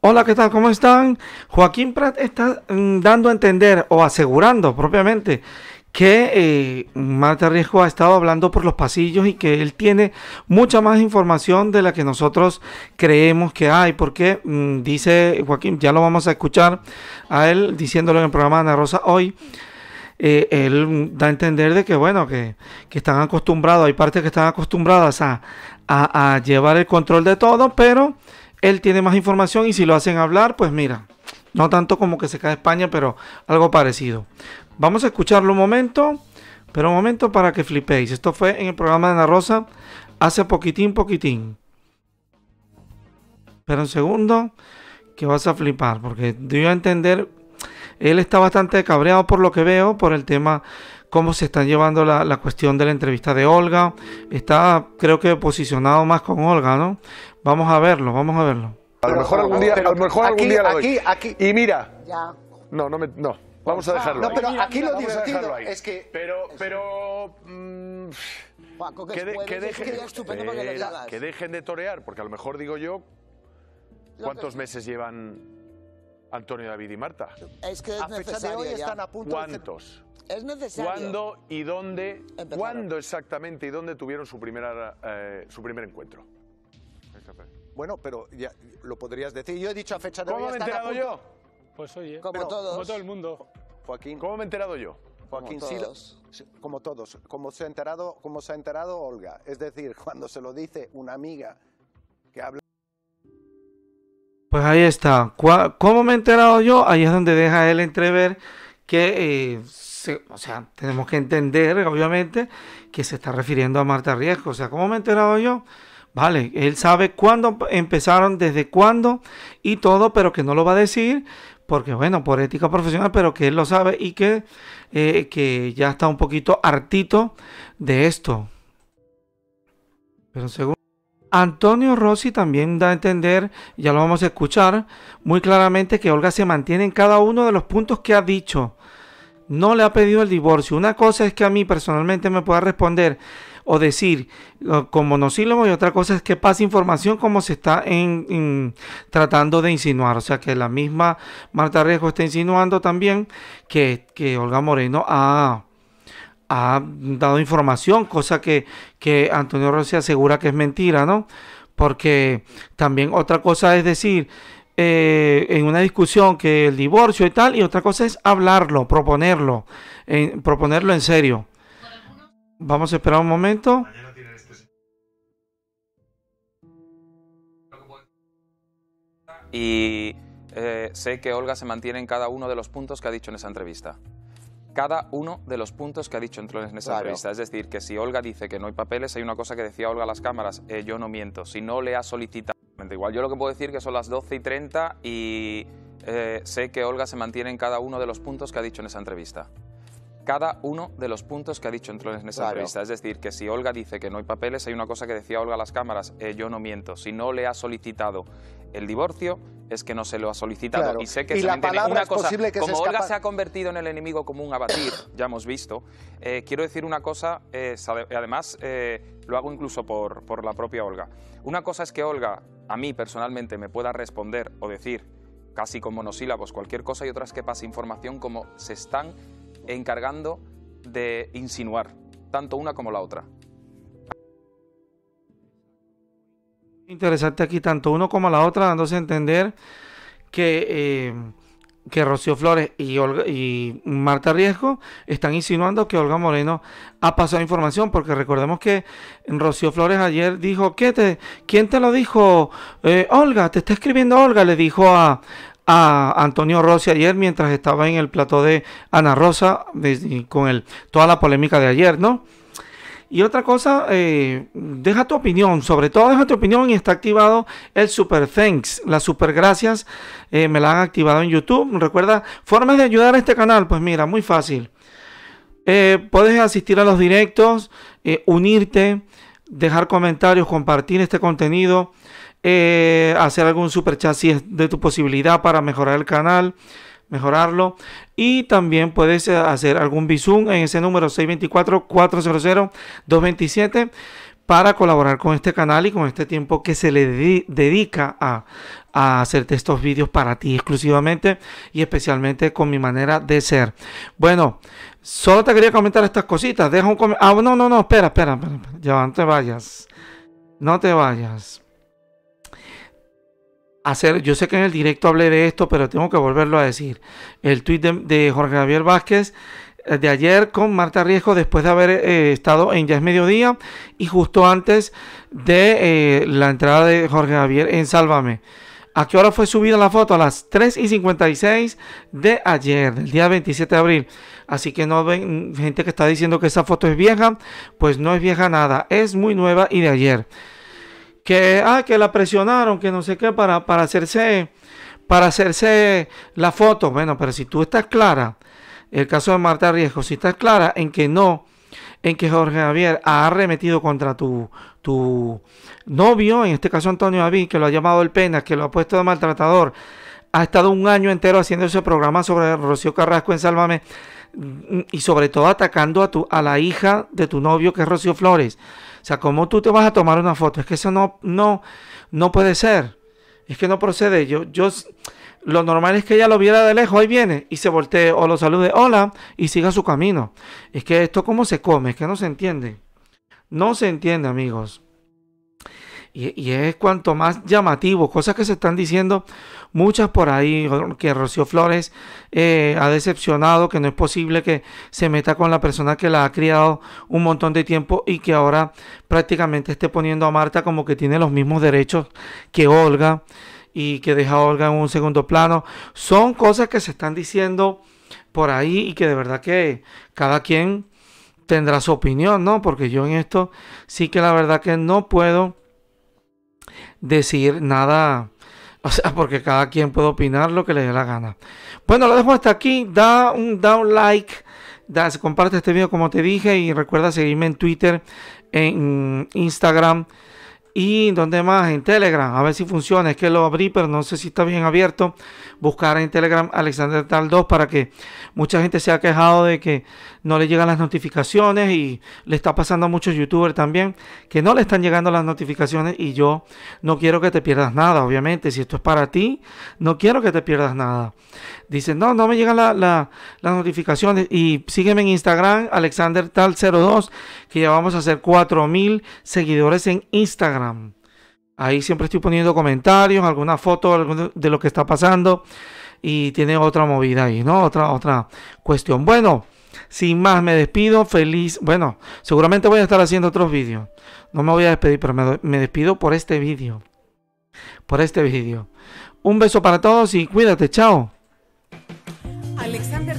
Hola, ¿qué tal? ¿Cómo están? Joaquín Prat está mm, dando a entender o asegurando propiamente que eh, Marta Riesgo ha estado hablando por los pasillos y que él tiene mucha más información de la que nosotros creemos que hay, porque mm, dice Joaquín, ya lo vamos a escuchar a él diciéndolo en el programa de Ana Rosa hoy, eh, él da a entender de que, bueno, que, están acostumbrados, hay partes que están acostumbradas a, llevar el control de todo, pero él tiene más información y si lo hacen hablar, pues mira, no tanto como que se cae España, pero algo parecido. Vamos a escucharlo un momento, pero un momento para que flipéis. Esto fue en el programa de Ana Rosa hace poquitín, poquitín. Pero un segundo, que vas a flipar, porque dio a entender él está bastante cabreado por lo que veo, por el tema, cómo se está llevando la, cuestión de la entrevista de Olga. Está, creo que, posicionado más con Olga, ¿no? Vamos a verlo, vamos a verlo. A lo mejor algún día, a lo mejor algún día Aquí, Y mira. No, no me, no. Vamos a dejarlo. No, pero aquí lo divertido es que. Pero, pero. Paco, que, que dejen de torear, porque a lo mejor digo yo, ¿cuántos meses llevan Antonio David y Marta? Es que a fecha de hoy están a punto ¿Cuántos? Es necesario. ¿Cuándo y dónde? ¿Cuándo exactamente y dónde tuvieron su, primera, eh, su primer encuentro? Bueno, pero ya lo podrías decir. Yo he dicho a fecha de hoy. ¿Cómo me he enterado yo? Pues oye, como Como todo el mundo. Joaquín. ¿Cómo me he enterado yo? Joaquín, como todos. como todos, como se ha enterado, como se ha enterado Olga, es decir, cuando se lo dice una amiga pues ahí está. ¿Cómo me he enterado yo? Ahí es donde deja él entrever que, eh, o sea, tenemos que entender, obviamente, que se está refiriendo a Marta Riesgo. O sea, ¿cómo me he enterado yo? Vale, él sabe cuándo empezaron, desde cuándo y todo, pero que no lo va a decir, porque bueno, por ética profesional, pero que él lo sabe y que, eh, que ya está un poquito hartito de esto. Pero según Antonio Rossi también da a entender, ya lo vamos a escuchar muy claramente, que Olga se mantiene en cada uno de los puntos que ha dicho. No le ha pedido el divorcio. Una cosa es que a mí personalmente me pueda responder o decir con monosílabo y otra cosa es que pase información como se está tratando de insinuar. O sea que la misma Marta Riesgo está insinuando también que, Olga Moreno ha ha dado información, cosa que, Antonio Rossi asegura que es mentira, ¿no? Porque también otra cosa es decir, eh, en una discusión que el divorcio y tal, y otra cosa es hablarlo, proponerlo, proponerlo en serio. Vamos a esperar un momento. Y eh, sé que Olga se mantiene en cada uno de los puntos que ha dicho en esa entrevista cada uno de los puntos que ha dicho en esa entrevista. Es decir, que si Olga dice que no hay papeles, hay una cosa que decía Olga a las cámaras, eh, yo no miento, si no le ha solicitado... Igual yo lo que puedo decir que son las 12 y 30 y eh, sé que Olga se mantiene en cada uno de los puntos que ha dicho en esa entrevista cada uno de los puntos que ha dicho entre en esa entrevista. Es decir, que si Olga dice que no hay papeles, hay una cosa que decía Olga a las cámaras, eh, yo no miento, si no le ha solicitado el divorcio, es que no se lo ha solicitado. Y sé que se la palabra una es cosa, que como Olga se ha convertido en el enemigo común a batir, ya hemos visto, eh, quiero decir una cosa, eh, además lo hago incluso por, la propia Olga. Una cosa es que Olga, a mí personalmente, me pueda responder o decir casi con monosílabos cualquier cosa y otra es que pase información como se están encargando de insinuar tanto una como la otra. Interesante aquí, tanto uno como la otra, dándose a entender que, eh, que Rocío Flores y, y Marta Riesgo están insinuando que Olga Moreno ha pasado información, porque recordemos que Rocío Flores ayer dijo, que te, ¿quién te lo dijo? Eh, Olga, te está escribiendo Olga, le dijo a, a Antonio Rossi ayer mientras estaba en el plató de Ana Rosa con el, toda la polémica de ayer, ¿no? Y otra cosa, eh, deja tu opinión, sobre todo deja tu opinión y está activado el Super Thanks, las Super Gracias, eh, me la han activado en YouTube. Recuerda, formas de ayudar a este canal, pues mira, muy fácil. Eh, puedes asistir a los directos, unirte, dejar comentarios, compartir este contenido. Eh, hacer algún super chat si es de tu posibilidad para mejorar el canal, mejorarlo. Y también puedes eh, hacer algún visum en ese número 624-400-227 para colaborar con este canal y con este tiempo que se le dedica a, a, hacerte estos vídeos para ti exclusivamente y especialmente con mi manera de ser. Bueno, solo te quería comentar estas cositas. Deja un comentario. Ah, no, no, no, espera, espera, espera, espera. Ya no te vayas. No te vayas hacer, yo sé que en el directo hablé de esto, pero tengo que volverlo a decir. El tweet de, Jorge Javier Vázquez eh, de ayer con Marta Riesgo después de haber eh, estado en Ya es Mediodía y justo antes de eh, la entrada de Jorge Javier en Sálvame. ¿A qué hora fue subida la foto? A las 3 y 56 de ayer, del día 27 de abril. Así que no ven gente que está diciendo que esa foto es vieja, pues no es vieja nada, es muy nueva y de ayer que, ah, que la presionaron, que no sé qué, para, para, hacerse, para hacerse la foto. Bueno, pero si tú estás clara, el caso de Marta Riesgo, si estás clara en que no, en que Jorge Javier ha arremetido contra tu, tu novio, en este caso Antonio David, que lo ha llamado el pena, que lo ha puesto de maltratador, ha estado un año entero haciendo ese programa sobre Rocío Carrasco en Sálvame mm, y sobre todo atacando a, tu, a la hija de tu novio que es Rocío Flores sea, ¿cómo tú te vas a tomar una foto? Es que eso no, no, no puede ser. Es que no procede. Yo, yo, lo normal es que ella lo viera de lejos, ahí viene, y se voltee o lo salude, hola, y siga su camino. Es que esto cómo se come, es que no se entiende. No se entiende, amigos. Y, es cuanto más llamativo, cosas que se están diciendo muchas por ahí, que Rocío Flores eh, ha decepcionado, que no es posible que se meta con la persona que la ha criado un montón de tiempo y que ahora prácticamente esté poniendo a Marta como que tiene los mismos derechos que Olga y que deja a Olga en un segundo plano. Son cosas que se están diciendo por ahí y que de verdad que cada quien tendrá su opinión, ¿no? Porque yo en esto sí que la verdad que no puedo decir nada. O sea, porque cada quien puede opinar lo que le dé la gana. Bueno, lo dejo hasta aquí. Da un, down like. comparte este video como te dije. Y recuerda seguirme en Twitter, en Instagram. Y donde más, en Telegram, a ver si funciona. Es que lo abrí, pero no sé si está bien abierto. Buscar en Telegram Alexander Tal 2 para que mucha gente se ha quejado de que no le llegan las notificaciones y le está pasando a muchos youtubers también que no le están llegando las notificaciones. Y yo no quiero que te pierdas nada, obviamente. Si esto es para ti, no quiero que te pierdas nada. Dicen, no, no me llegan las notificaciones. Y sígueme en Instagram, Alexander Tal 02, que ya vamos a hacer 4000 seguidores en Instagram. Ahí siempre estoy poniendo comentarios, alguna foto de lo que está pasando y tiene otra movida ahí, ¿no? Otra, otra cuestión. Bueno, sin más, me despido. Feliz. Bueno, seguramente voy a estar haciendo otros vídeos. No me voy a despedir, pero me, me despido por este vídeo. Por este vídeo. Un beso para todos y cuídate. Chao. Alexander